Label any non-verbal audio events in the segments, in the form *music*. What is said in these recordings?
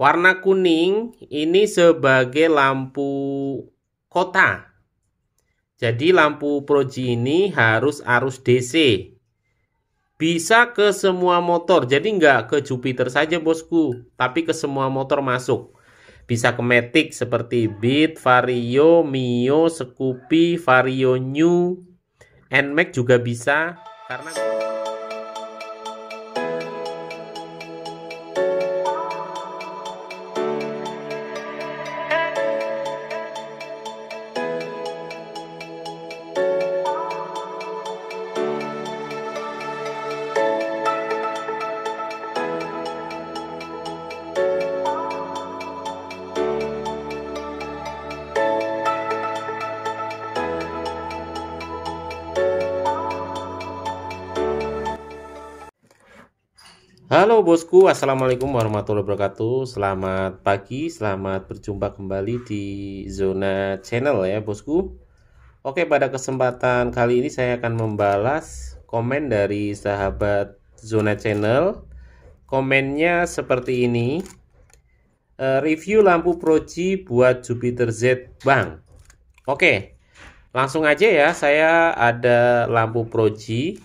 Warna kuning ini sebagai lampu kota. Jadi lampu proji ini harus arus DC. Bisa ke semua motor. Jadi nggak ke Jupiter saja bosku. Tapi ke semua motor masuk. Bisa ke Matic seperti Beat, Vario, Mio, Scoopy, Vario New, Nmax juga bisa. Karena... Halo bosku, assalamualaikum warahmatullahi wabarakatuh. Selamat pagi, selamat berjumpa kembali di zona channel ya bosku. Oke, pada kesempatan kali ini saya akan membalas komen dari sahabat zona channel. Komennya seperti ini. E, review lampu Proji buat Jupiter Z Bang. Oke, langsung aja ya. Saya ada lampu Proji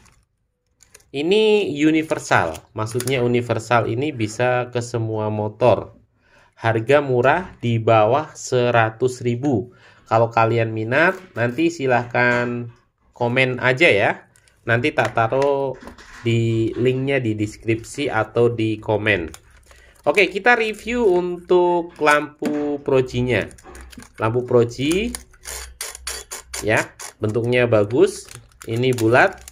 ini universal maksudnya universal ini bisa ke semua motor harga murah di bawah 100.000 kalau kalian minat nanti silahkan komen aja ya nanti tak taruh di linknya di deskripsi atau di komen Oke kita review untuk lampu nya. lampu proji ya bentuknya bagus ini bulat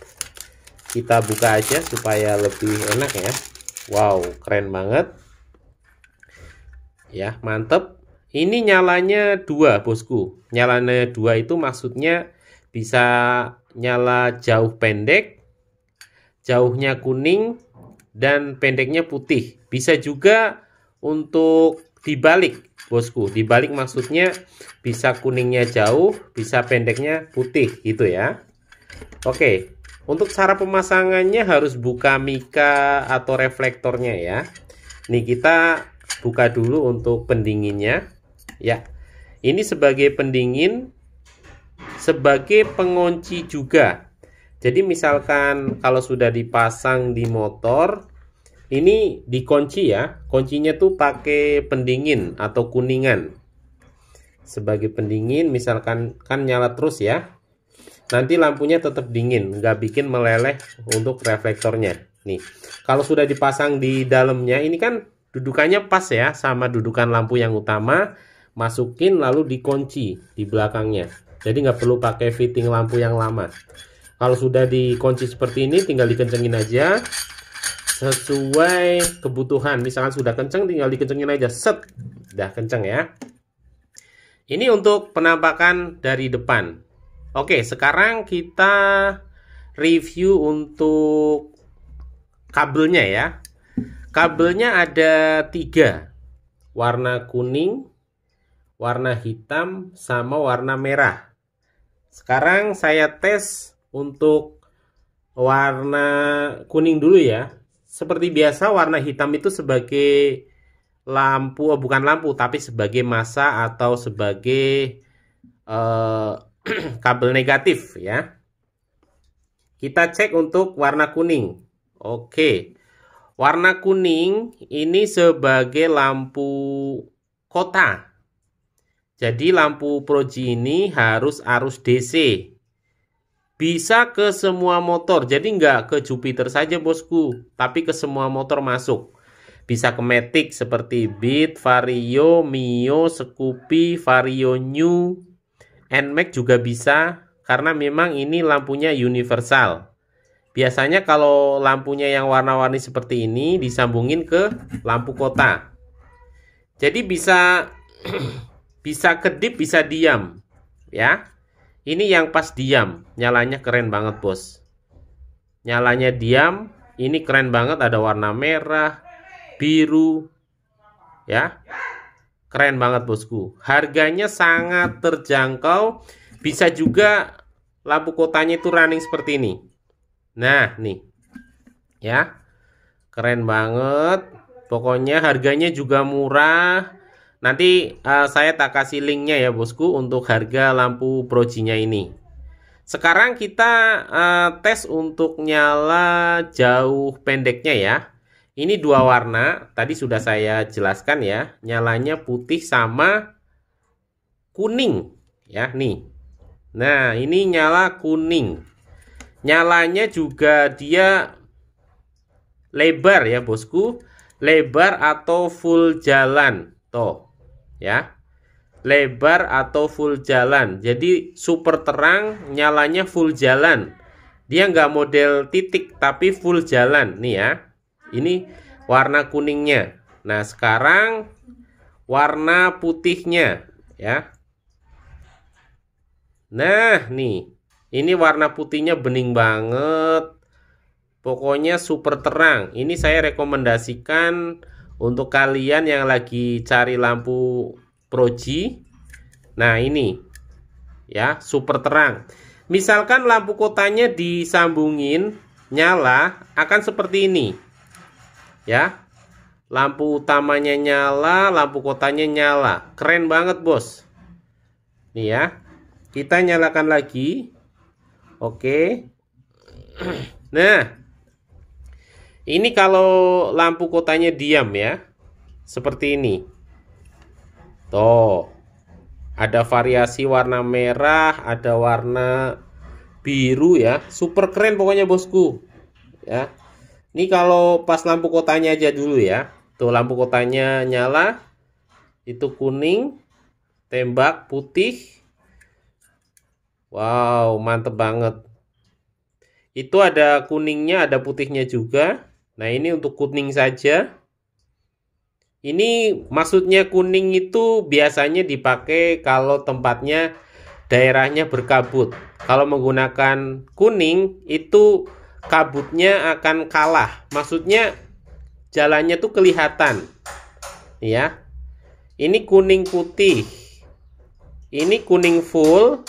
kita buka aja supaya lebih enak ya Wow keren banget ya mantep ini nyalanya dua bosku nyalanya dua itu maksudnya bisa nyala jauh pendek jauhnya kuning dan pendeknya putih bisa juga untuk dibalik bosku dibalik maksudnya bisa kuningnya jauh bisa pendeknya putih gitu ya Oke untuk cara pemasangannya harus buka mika atau reflektornya ya. Nih kita buka dulu untuk pendinginnya. Ya. Ini sebagai pendingin sebagai pengunci juga. Jadi misalkan kalau sudah dipasang di motor ini dikunci ya. Kuncinya tuh pakai pendingin atau kuningan. Sebagai pendingin misalkan kan nyala terus ya nanti lampunya tetap dingin nggak bikin meleleh untuk reflektornya nih kalau sudah dipasang di dalamnya ini kan dudukannya pas ya sama dudukan lampu yang utama masukin lalu dikunci di belakangnya jadi nggak perlu pakai fitting lampu yang lama kalau sudah dikunci seperti ini tinggal dikencengin aja sesuai kebutuhan misalkan sudah kenceng tinggal dikencengin aja set udah kenceng ya ini untuk penampakan dari depan Oke, sekarang kita review untuk kabelnya ya. Kabelnya ada tiga, warna kuning, warna hitam, sama warna merah. Sekarang saya tes untuk warna kuning dulu ya. Seperti biasa warna hitam itu sebagai lampu, oh bukan lampu, tapi sebagai masa atau sebagai uh, *clears throat* kabel negatif ya. Kita cek untuk warna kuning. Oke. Warna kuning ini sebagai lampu kota. Jadi lampu proji ini harus arus DC. Bisa ke semua motor. Jadi nggak ke Jupiter saja bosku. Tapi ke semua motor masuk. Bisa ke Matic seperti Beat, Vario, Mio, Scoopy, Vario New, NMAX juga bisa karena memang ini lampunya universal. Biasanya kalau lampunya yang warna-warni seperti ini disambungin ke lampu kota. Jadi bisa *clears throat* bisa kedip, bisa diam, ya. Ini yang pas diam, nyalanya keren banget, Bos. Nyalanya diam, ini keren banget ada warna merah, biru, ya. Keren banget bosku. Harganya sangat terjangkau. Bisa juga lampu kotanya itu running seperti ini. Nah, nih. Ya. Keren banget. Pokoknya harganya juga murah. Nanti uh, saya tak kasih linknya ya bosku untuk harga lampu brojinya ini. Sekarang kita uh, tes untuk nyala jauh pendeknya ya. Ini dua warna, tadi sudah saya jelaskan ya. Nyalanya putih sama kuning ya, nih. Nah, ini nyala kuning. Nyalanya juga dia lebar ya, Bosku. Lebar atau full jalan. toh ya. Lebar atau full jalan. Jadi super terang, nyalanya full jalan. Dia nggak model titik tapi full jalan nih ya. Ini warna kuningnya. Nah, sekarang warna putihnya ya. Nah, nih. Ini warna putihnya bening banget. Pokoknya super terang. Ini saya rekomendasikan untuk kalian yang lagi cari lampu proji. Nah, ini. Ya, super terang. Misalkan lampu kotanya disambungin nyala akan seperti ini ya lampu utamanya nyala lampu kotanya nyala keren banget bos nih ya kita nyalakan lagi oke *clears throat* nah ini kalau lampu kotanya diam ya seperti ini tuh ada variasi warna merah ada warna biru ya super keren pokoknya bosku ya ini kalau pas lampu kotanya aja dulu ya. Tuh lampu kotanya nyala. Itu kuning. Tembak putih. Wow, mantep banget. Itu ada kuningnya, ada putihnya juga. Nah, ini untuk kuning saja. Ini maksudnya kuning itu biasanya dipakai kalau tempatnya daerahnya berkabut. Kalau menggunakan kuning itu kabutnya akan kalah. Maksudnya jalannya tuh kelihatan. Ya. Ini kuning putih. Ini kuning full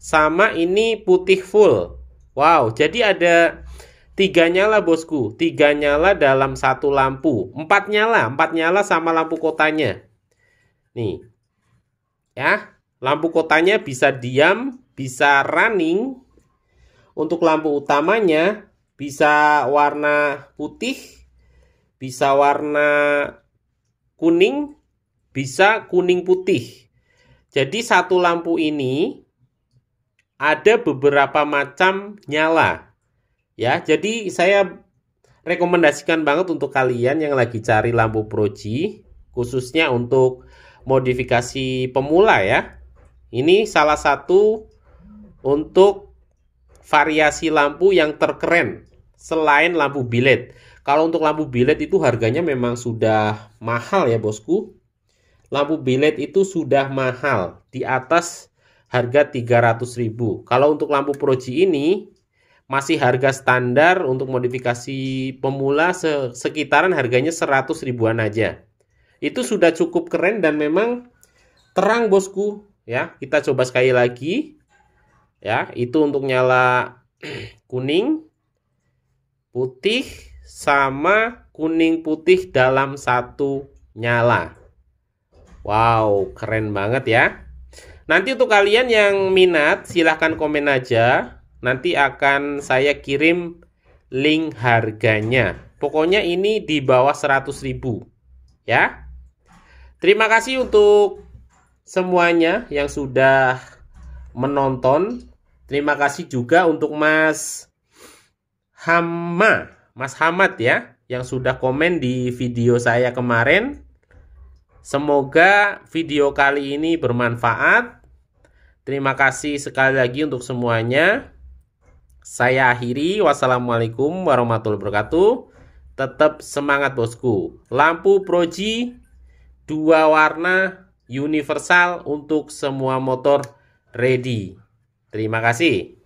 sama ini putih full. Wow, jadi ada tiga nyala bosku, tiga nyala dalam satu lampu, empat nyala, empat nyala sama lampu kotanya. Nih, ya, lampu kotanya bisa diam, bisa running. Untuk lampu utamanya bisa warna putih, bisa warna kuning, bisa kuning putih. Jadi satu lampu ini ada beberapa macam nyala. Ya, jadi saya rekomendasikan banget untuk kalian yang lagi cari lampu proji khususnya untuk modifikasi pemula ya. Ini salah satu untuk variasi lampu yang terkeren selain lampu bilet. Kalau untuk lampu bilet itu harganya memang sudah mahal ya bosku. Lampu bilet itu sudah mahal di atas harga 300.000. Kalau untuk lampu proji ini masih harga standar untuk modifikasi pemula sekitaran harganya 100 ribuan aja. Itu sudah cukup keren dan memang terang bosku ya. Kita coba sekali lagi. Ya, itu untuk nyala *clears throat* kuning putih sama kuning putih dalam satu nyala. Wow, keren banget ya. Nanti untuk kalian yang minat silahkan komen aja. Nanti akan saya kirim link harganya. Pokoknya ini di bawah 100 ribu ya. Terima kasih untuk semuanya yang sudah menonton. Terima kasih juga untuk Mas Hama, Mas Hamad ya, yang sudah komen di video saya kemarin. Semoga video kali ini bermanfaat. Terima kasih sekali lagi untuk semuanya. Saya akhiri. Wassalamualaikum warahmatullahi wabarakatuh. Tetap semangat bosku. Lampu Proji dua warna universal untuk semua motor ready. Terima kasih.